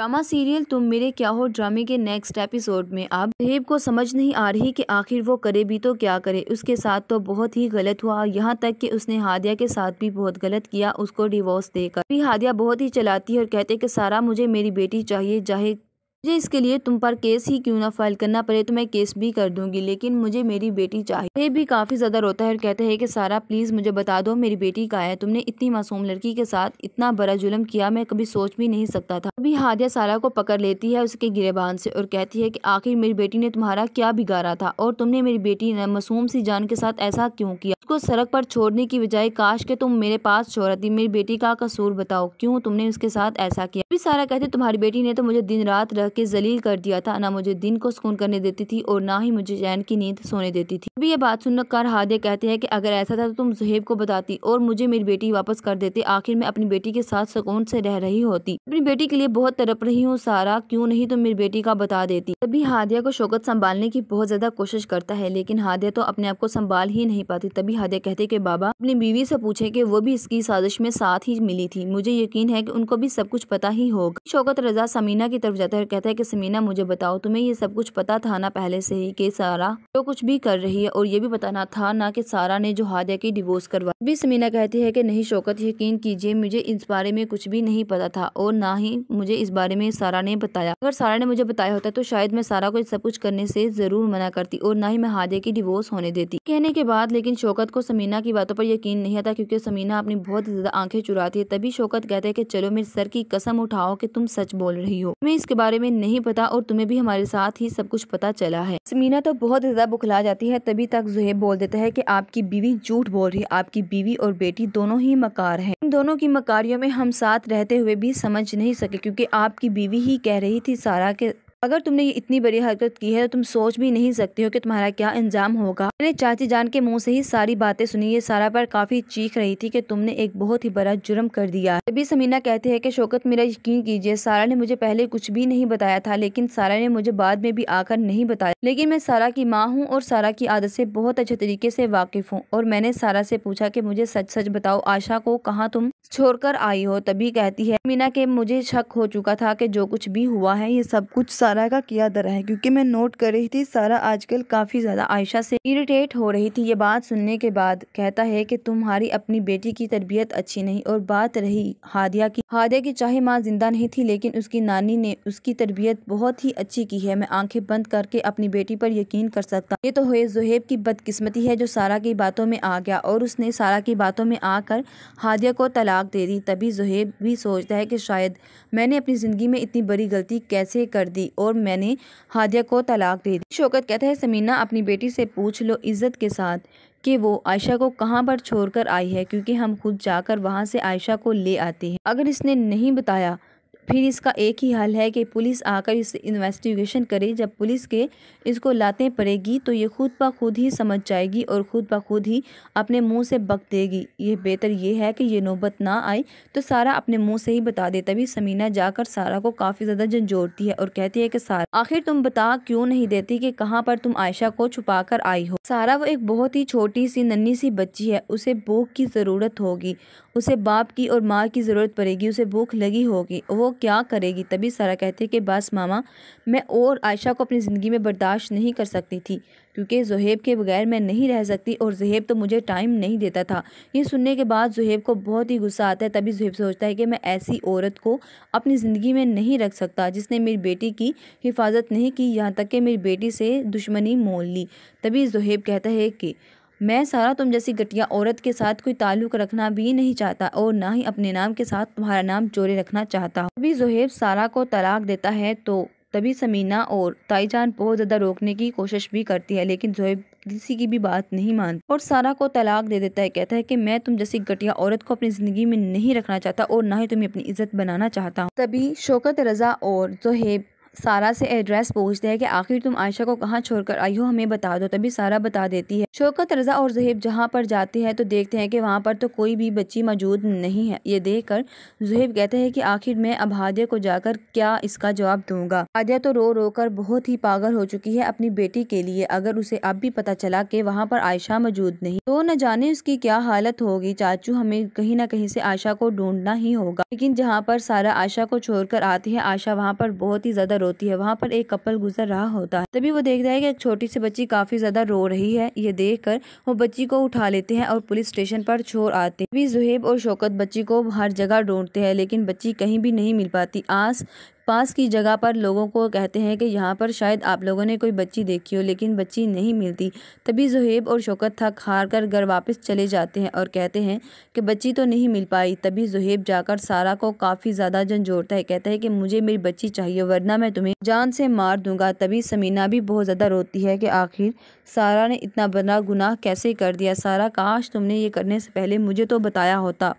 drama serial तुम मेरे क्या हो ड्रामे के नेक्स्ट एपिसोड में आप देव को समझ नहीं आ रही कि आखिर वो करे भी तो क्या करे उसके साथ तो बहुत ही गलत हुआ यहाँ तक कि उसने हादिया के साथ भी बहुत गलत किया उसको डिवोर्स देकर भी हादिया बहुत ही चलाती है और कहते कि सारा मुझे मेरी बेटी चाहिए चाहे मुझे इसके लिए तुम पर केस ही क्यों ना फाइल करना पड़े तो मैं केस भी कर दूंगी लेकिन मुझे मेरी बेटी चाहिए ये भी काफ़ी ज़्यादा रोता है और कहते हैं कि सारा प्लीज़ मुझे बता दो मेरी बेटी का है तुमने इतनी मासूम लड़की के साथ इतना बड़ा जुल्म किया मैं कभी सोच भी नहीं सकता था अभी हादिया सारा को पकड़ लेती है उसके गिरेबान से और कहती है की आखिर मेरी बेटी ने तुम्हारा क्या बिगाड़ा था और तुमने मेरी बेटी ने मासूम सी जान के साथ ऐसा क्यों किया उसको सड़क पर छोड़ने की बजाय काश के तुम मेरे पास छोड़ती मेरी बेटी का कसूर बताओ क्यूँ तुमने उसके साथ ऐसा किया अभी सारा कहते तुम्हारी बेटी ने तो मुझे दिन रात रख करके जलील कर दिया था ना मुझे दिन को सुकून करने देती थी और ना ही मुझे जैन की नींद सोने देती थी अभी ये बात सुनकर हादिया कहते हैं कि अगर ऐसा था तो तुम जहेब को बताती और मुझे मेरी बेटी वापस कर देते आखिर मैं अपनी बेटी के साथ सुकून से रह रही होती अपनी बेटी के लिए बहुत तड़प रही हूँ सारा क्यूँ नहीं तुम मेरी बेटी का बता देती तभी हादिया को शौकत संभालने की बहुत ज्यादा कोशिश करता है लेकिन हादिया तो अपने आप को संभाल ही नहीं पाती तभी हादिया कहते की बाबा अपनी बीवी ऐसी पूछे की वो भी इसकी साजिश में साथ ही मिली थी मुझे यकीन है की उनको भी सब कुछ पता ही होगा शौकत रजा समीना की तरफ जाता है कहता है कि समीना मुझे बताओ तुम्हें ये सब कुछ पता था ना पहले से ही कि सारा जो कुछ भी कर रही है और ये भी बताना था ना कि सारा ने जो हादिया की डिवोर्स करवा भी समीना कहती है कि नहीं शौकत यकीन कीजिए मुझे इस बारे में कुछ भी नहीं पता था और ना ही मुझे इस बारे में सारा ने बताया अगर सारा ने मुझे बताया होता तो शायद मैं सारा को सब कुछ करने से जरूर मना करती और ना ही मैं हादिया की डिवोर्स होने देती कहने के बाद लेकिन शौकत को समीना की बातों पर यकीन नहीं आता क्योंकि समीना अपनी बहुत ज्यादा आंखें चुराती है तभी शौकत कहते हैं कि चलो मेरे सर की कसम उठाओ कि तुम सच बोल रही हो मैं इसके बारे में हमें नहीं पता और तुम्हें भी हमारे साथ ही सब कुछ पता चला है समीना तो बहुत ज़्यादा बुखला जाती है तभी तक जुहेब बोल देता है कि आपकी बीवी झूठ बोल रही है आपकी बीवी और बेटी दोनों ही मकार हैं इन दोनों की मकारियों में हम साथ रहते हुए भी समझ नहीं सके क्योंकि आपकी बीवी ही कह रही थी सारा के अगर तुमने ये इतनी बड़ी हरकत की है तो तुम सोच भी नहीं सकती हो कि तुम्हारा क्या इंजाम होगा मैंने चाची जान के मुंह से ही सारी बातें सुनी ये सारा पर काफी चीख रही थी कि तुमने एक बहुत ही बड़ा जुर्म कर दिया तभी समीना कहते हैं कि शौकत मेरा यकीन कीजिए सारा ने मुझे पहले कुछ भी नहीं बताया था लेकिन सारा ने मुझे बाद में भी आकर नहीं बताया लेकिन मैं सारा की माँ हूँ और सारा की आदत से बहुत अच्छे तरीके से वाकिफ हूँ और मैंने सारा से पूछा की मुझे सच सच बताओ आशा को कहाँ तुम छोड़ आई हो तभी कहती है मीना के मुझे शक हो चुका था की जो कुछ भी हुआ है ये सब कुछ सारा का किया दर है क्योंकि मैं नोट कर रही थी सारा आजकल काफ़ी ज़्यादा आयशा से इरिटेट हो रही थी ये बात सुनने के बाद कहता है कि तुम्हारी अपनी बेटी की तरबियत अच्छी नहीं और बात रही हादिया की हादिया की चाहे माँ जिंदा नहीं थी लेकिन उसकी नानी ने उसकी तरबियत बहुत ही अच्छी की है मैं आंखें बंद करके अपनी बेटी पर यकीन कर सकता ये तो हुए जुहेब की बदकिस्मती है जो सारा की बातों में आ गया और उसने सारा की बातों में आकर हादिया को तलाक दे दी तभी जुहेब भी सोचता है कि शायद मैंने अपनी ज़िंदगी में इतनी बड़ी गलती कैसे कर दी और मैंने हादिया को तलाक दे दी शौकत कहता है समीना अपनी बेटी से पूछ लो इज़्ज़त के साथ कि वो आयशा को कहाँ पर छोड़कर आई है क्योंकि हम खुद जाकर वहाँ से आयशा को ले आते हैं अगर इसने नहीं बताया फिर इसका एक ही हल है कि पुलिस आकर इस इन्वेस्टिगेशन करे जब पुलिस के इसको लाते पड़ेगी तो ये खुद ब खुद ही समझ जाएगी और खुद ब खुद ही अपने मुंह से बक देगी ये बेहतर ये है कि ये नौबत ना आए तो सारा अपने मुंह से ही बता दे तभी समीना जाकर सारा को काफ़ी ज़्यादा झंझोड़ती है और कहती है कि सारा आखिर तुम बता क्यों नहीं देती कि कहाँ पर तुम आयशा को छुपा कर आई हो सारा वो एक बहुत ही छोटी सी नन्ही सी बच्ची है उसे भूख की ज़रूरत होगी उसे बाप की और माँ की ज़रूरत पड़ेगी उसे भूख लगी होगी वो क्या करेगी तभी सारा कहते हैं कि बस मामा मैं और आयशा को अपनी ज़िंदगी में बर्दाश्त नहीं कर सकती थी क्योंकि जहेब के बगैर मैं नहीं रह सकती और जहेब तो मुझे टाइम नहीं देता था ये सुनने के बाद जहेब को बहुत ही गुस्सा आता है तभी जहेब सोचता है कि मैं ऐसी औरत को अपनी ज़िंदगी में नहीं रख सकता जिसने मेरी बेटी की हिफाजत नहीं की यहाँ तक कि मेरी बेटी से दुश्मनी मोल ली तभी जहेब शोएब कहता है कि मैं सारा तुम जैसी गटिया औरत के साथ कोई ताल्लुक रखना भी नहीं चाहता और ना ही अपने नाम के साथ तुम्हारा नाम जोड़े रखना चाहता हूँ तभी जोहेब सारा को तलाक देता है तो तभी समीना और ताईजान बहुत ज़्यादा रोकने की कोशिश भी करती है लेकिन जोहेब किसी की भी बात नहीं मानती और सारा को तलाक दे देता है कहता है कि मैं तुम जैसी घटिया औरत को अपनी ज़िंदगी में नहीं रखना चाहता और ना ही तुम्हें अपनी इज्जत बनाना चाहता हूँ तभी शोकत रजा और जोहेब सारा से एड्रेस पूछते हैं कि आखिर तुम आयशा को कहाँ छोड़कर आई हो हमें बता दो तभी सारा बता देती है शौकत रजा और जहेब जहाँ पर जाते हैं तो देखते हैं कि वहाँ पर तो कोई भी बच्ची मौजूद नहीं है ये देख कर जहेब कहते हैं कि आखिर मैं अब हादिया को जाकर क्या इसका जवाब दूंगा हादिया तो रो रो कर बहुत ही पागल हो चुकी है अपनी बेटी के लिए अगर उसे अब भी पता चला कि वहाँ पर आयशा मौजूद नहीं तो न जाने उसकी क्या हालत होगी चाचू हमें कहीं ना कहीं से आयशा को ढूंढना ही होगा लेकिन जहाँ पर सारा आशा को छोड़कर आती है आशा वहाँ पर बहुत ही ज्यादा रोती है वहाँ पर एक कपल गुजर रहा होता है तभी वो देखता है कि एक छोटी सी बच्ची काफी ज्यादा रो रही है ये देख वो बच्ची को उठा लेते हैं और पुलिस स्टेशन पर छोड़ आते हैं तभी जुहेब और शौकत बच्ची को हर जगह ढूंढते हैं लेकिन बच्ची कहीं भी नहीं मिल पाती आस पास की जगह पर लोगों को कहते हैं कि यहाँ पर शायद आप लोगों ने कोई बच्ची देखी हो लेकिन बच्ची नहीं मिलती तभी जहेब और शौकत थक हार कर घर वापस चले जाते हैं और कहते हैं कि बच्ची तो नहीं मिल पाई तभी जहेब जाकर सारा को काफ़ी ज़्यादा झंझोड़ता है कहता है कि मुझे मेरी बच्ची चाहिए वरना मैं तुम्हें जान से मार दूंगा तभी समीना भी बहुत ज़्यादा रोती है कि आखिर सारा ने इतना बड़ा गुनाह कैसे कर दिया सारा काश तुमने ये करने से पहले मुझे तो बताया होता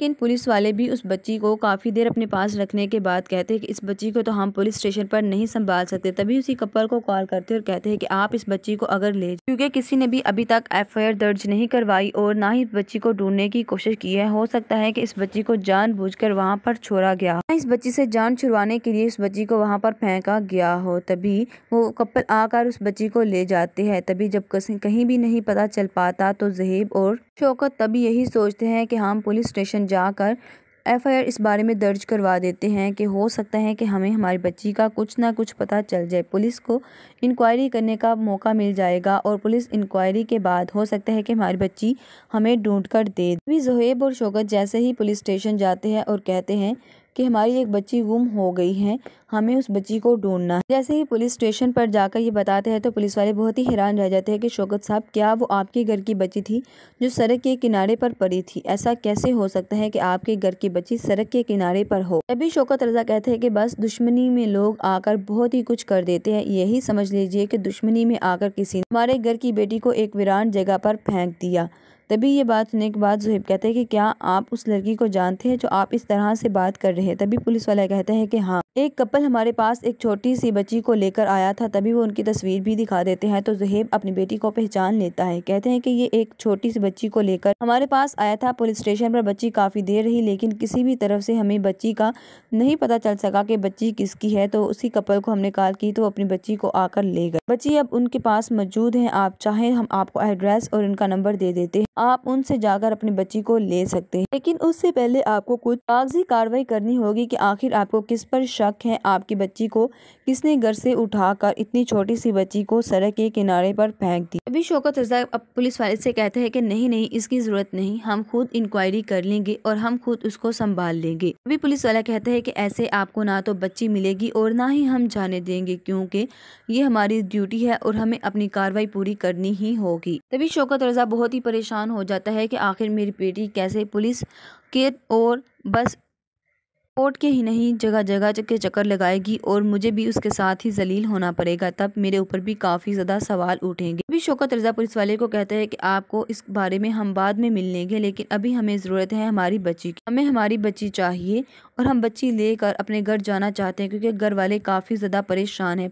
लेकिन पुलिस वाले भी उस बच्ची को काफ़ी देर अपने पास रखने के बाद कहते हैं कि इस बच्ची को तो हम पुलिस स्टेशन पर नहीं संभाल सकते तभी उसी कपल को कॉल करते और कहते हैं कि आप इस बच्ची को अगर ले क्योंकि किसी ने भी अभी तक एफ दर्ज नहीं करवाई और ना ही बच्ची को ढूंढने की कोशिश की है हो सकता है कि इस बच्ची को जान बूझ कर वहाँ पर छोड़ा गया इस बच्ची से जान छुड़वाने के लिए उस बच्ची को वहाँ पर फेंका गया हो तभी वो कपल आकर उस बच्ची को ले जाते हैं तभी जब कहीं भी नहीं पता चल पाता तो जहेब और शौकत तभी यही सोचते हैं कि हम पुलिस स्टेशन जाकर एफआईआर इस बारे में दर्ज करवा देते हैं कि हो सकता है कि हमें हमारी बच्ची का कुछ ना कुछ पता चल जाए पुलिस को इंक्वायरी करने का मौका मिल जाएगा और पुलिस इंक्वायरी के बाद हो सकता है कि हमारी बच्ची हमें ढूंढ कर दे भी जहेब और शोकत जैसे ही पुलिस स्टेशन जाते हैं और कहते हैं कि हमारी एक बच्ची गुम हो गई है हमें उस बच्ची को ढूंढना है जैसे ही पुलिस स्टेशन पर जाकर ये बताते हैं तो पुलिस वाले बहुत ही हैरान रह जाते हैं कि शौकत साहब क्या वो आपके घर की बच्ची थी जो सड़क के किनारे पर पड़ी थी ऐसा कैसे हो सकता है कि आपके घर की बच्ची सड़क के किनारे पर हो तभी शौकत रजा कहते हैं कि बस दुश्मनी में लोग आकर बहुत ही कुछ कर देते हैं यही समझ लीजिए कि दुश्मनी में आकर किसी ने हमारे घर की बेटी को एक वीरान जगह पर फेंक दिया तभी ये बात सुनने के बाद जहेब कहते है कि क्या आप उस लड़की को जानते हैं जो आप इस तरह से बात कर रहे हैं तभी पुलिस वाला कहता है कि हाँ एक कपल हमारे पास एक छोटी सी बच्ची को लेकर आया था तभी वो उनकी तस्वीर भी दिखा देते हैं तो जहेब अपनी बेटी को पहचान लेता है कहते हैं कि ये एक छोटी सी बच्ची को लेकर हमारे पास आया था पुलिस स्टेशन पर बच्ची काफ़ी देर रही लेकिन किसी भी तरफ से हमें बच्ची का नहीं पता चल सका कि बच्ची किसकी है तो उसी कपल को हमने कॉल की तो अपनी बच्ची को आकर ले गए बच्ची अब उनके पास मौजूद है आप चाहें हम आपको एड्रेस और इनका नंबर दे देते हैं आप उनसे जाकर अपनी बच्ची को ले सकते हैं लेकिन उससे पहले आपको कुछ कागजी कार्रवाई करनी होगी कि आखिर आपको किस पर शक शक है आपकी बच्ची को किसने घर से उठाकर इतनी छोटी सी बच्ची को सड़क के किनारे पर फेंक दी अभी शोकत रजा अब पुलिस वाले से कहते हैं कि नहीं नहीं इसकी ज़रूरत नहीं हम खुद इंक्वायरी कर लेंगे और हम खुद उसको संभाल लेंगे अभी पुलिस वाला कहते हैं कि ऐसे आपको ना तो बच्ची मिलेगी और ना ही हम जाने देंगे क्योंकि ये हमारी ड्यूटी है और हमें अपनी कार्रवाई पूरी करनी ही होगी तभी शोकत रजा बहुत ही परेशान हो जाता है कि आखिर मेरी बेटी कैसे पुलिस के और बस कोर्ट के ही नहीं जगह जगह के चक्कर लगाएगी और मुझे भी उसके साथ ही जलील होना पड़ेगा तब मेरे ऊपर भी काफ़ी ज़्यादा सवाल उठेंगे अभी शोकत रजा पुलिस वाले को कहते हैं कि आपको इस बारे में हम बाद में मिलने गे लेकिन अभी हमें ज़रूरत है हमारी बच्ची की हमें हमारी बच्ची चाहिए और हम बच्ची लेकर अपने घर जाना चाहते हैं क्योंकि घर वाले काफ़ी ज़्यादा परेशान हैं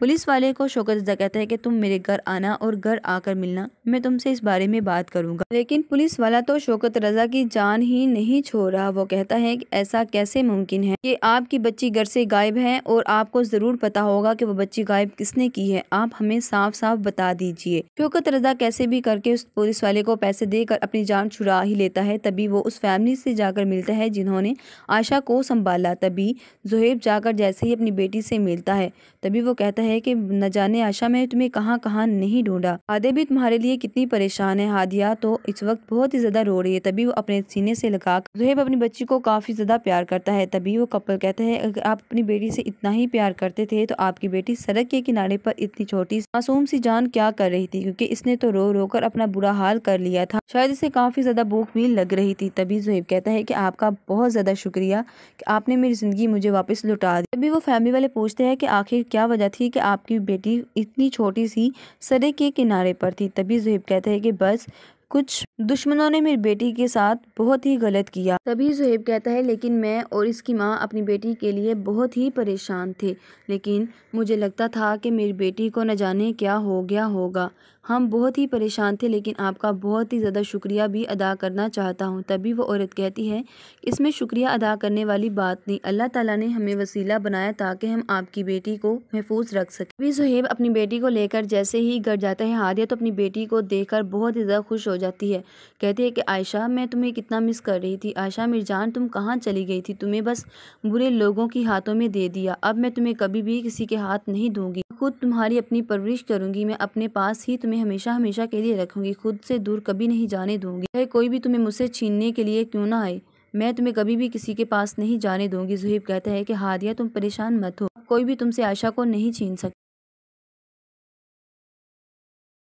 पुलिस वाले को शोकतजा कहता है कि तुम मेरे घर आना और घर आकर मिलना मैं तुमसे इस बारे में बात करूंगा लेकिन पुलिस वाला तो शोकत रजा की जान ही नहीं छोड़ रहा वो कहता है कि ऐसा कैसे मुमकिन है कि आपकी बच्ची घर से गायब है और आपको ज़रूर पता होगा कि वो बच्ची गायब किसने की है आप हमें साफ साफ बता दीजिए शोकत रजा कैसे भी करके उस पुलिस वाले को पैसे देकर अपनी जान छुड़ा ही लेता है तभी वो उस फैमिली से जाकर मिलता है जिन्होंने आशा को संभाला तभी जोहेब जाकर जैसे ही अपनी बेटी से मिलता है तभी वो कहता है है कि न जाने आशा में तुम्हें कहाँ कहाँ नहीं ढूंढा आधे भी तुम्हारे लिए कितनी परेशान है हादिया तो इस वक्त बहुत ही ज्यादा रो रही है तभी वो अपने सीने से लगा जुहेब अपनी बच्ची को काफी ज्यादा प्यार करता है तभी वो कपल कहते हैं अगर आप अपनी बेटी से इतना ही प्यार करते थे तो आपकी बेटी सड़क के किनारे पर इतनी छोटी मासूम सी जान क्या कर रही थी क्योंकि इसने तो रो रो कर अपना बुरा हाल कर लिया था शायद इसे काफी ज्यादा भूख भी लग रही थी तभी जुहेब कहता है कि आपका बहुत ज्यादा शुक्रिया कि आपने मेरी जिंदगी मुझे वापस लुटा दी तभी वो फैमिली वाले पूछते हैं कि आखिर क्या वजह थी कि आपकी बेटी इतनी छोटी सी सरे के किनारे पर थी तभी जुहेब कहते हैं कि बस कुछ दुश्मनों ने मेरी बेटी के साथ बहुत ही गलत किया तभी जुहेब कहता है लेकिन मैं और इसकी माँ अपनी बेटी के लिए बहुत ही परेशान थे लेकिन मुझे लगता था कि मेरी बेटी को न जाने क्या हो गया होगा हम बहुत ही परेशान थे लेकिन आपका बहुत ही ज़्यादा शुक्रिया भी अदा करना चाहता हूँ तभी वो औरत कहती है इसमें शुक्रिया अदा करने वाली बात नहीं अल्लाह ताला ने हमें वसीला बनाया ताकि हम आपकी बेटी को महफूज रख सकें अभी सुहेब अपनी बेटी को लेकर जैसे ही घर जाता है हादिया तो अपनी बेटी को कर बहुत ही ज़्यादा खुश हो जाती है कहती है कि आयशा मैं तुम्हें कितना मिस कर रही थी आयशा मिर्जान तुम कहाँ चली गई थी तुम्हें बस बुरे लोगों के हाथों में दे दिया अब मैं तुम्हें कभी भी किसी के हाथ नहीं दूंगी खुद तुम्हारी अपनी परवरिश करूंगी मैं अपने पास ही तुम्हें में हमेशा हमेशा के लिए रखूंगी खुद से दूर कभी नहीं जाने दूंगी चाहे कोई भी तुम्हें मुझसे छीनने के लिए क्यों ना आए मैं तुम्हें कभी भी किसी के पास नहीं जाने दूंगी जुहेब कहता है कि हादिया तुम परेशान मत हो कोई भी तुमसे आशा को नहीं छीन सकता